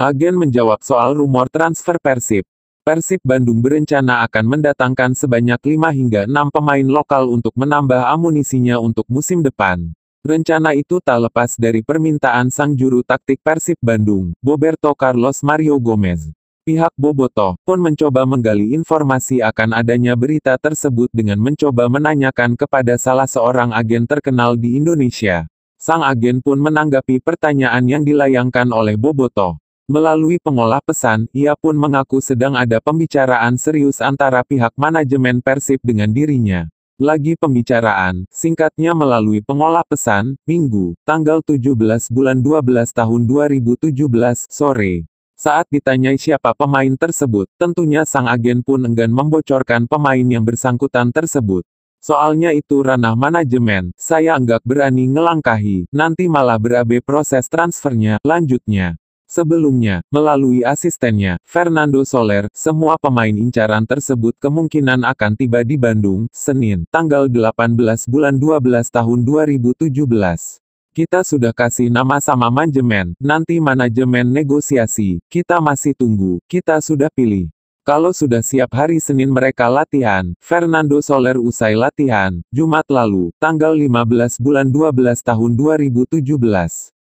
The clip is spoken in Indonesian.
Agen menjawab soal rumor transfer Persib. Persib Bandung berencana akan mendatangkan sebanyak 5 hingga 6 pemain lokal untuk menambah amunisinya untuk musim depan. Rencana itu tak lepas dari permintaan sang juru taktik Persib Bandung, Boberto Carlos Mario Gomez. Pihak Boboto pun mencoba menggali informasi akan adanya berita tersebut dengan mencoba menanyakan kepada salah seorang agen terkenal di Indonesia. Sang agen pun menanggapi pertanyaan yang dilayangkan oleh Boboto. Melalui pengolah pesan, ia pun mengaku sedang ada pembicaraan serius antara pihak manajemen Persib dengan dirinya. Lagi pembicaraan, singkatnya melalui pengolah pesan, Minggu, tanggal 17 bulan 12 tahun 2017, sore. Saat ditanyai siapa pemain tersebut, tentunya sang agen pun enggan membocorkan pemain yang bersangkutan tersebut. Soalnya itu ranah manajemen, saya enggak berani ngelangkahi, nanti malah berabe proses transfernya, lanjutnya. Sebelumnya, melalui asistennya, Fernando Soler, semua pemain incaran tersebut kemungkinan akan tiba di Bandung, Senin, tanggal 18 bulan 12 tahun 2017. Kita sudah kasih nama sama manajemen, nanti manajemen negosiasi, kita masih tunggu, kita sudah pilih. Kalau sudah siap hari Senin mereka latihan, Fernando Soler usai latihan, Jumat lalu, tanggal 15 bulan 12 tahun 2017.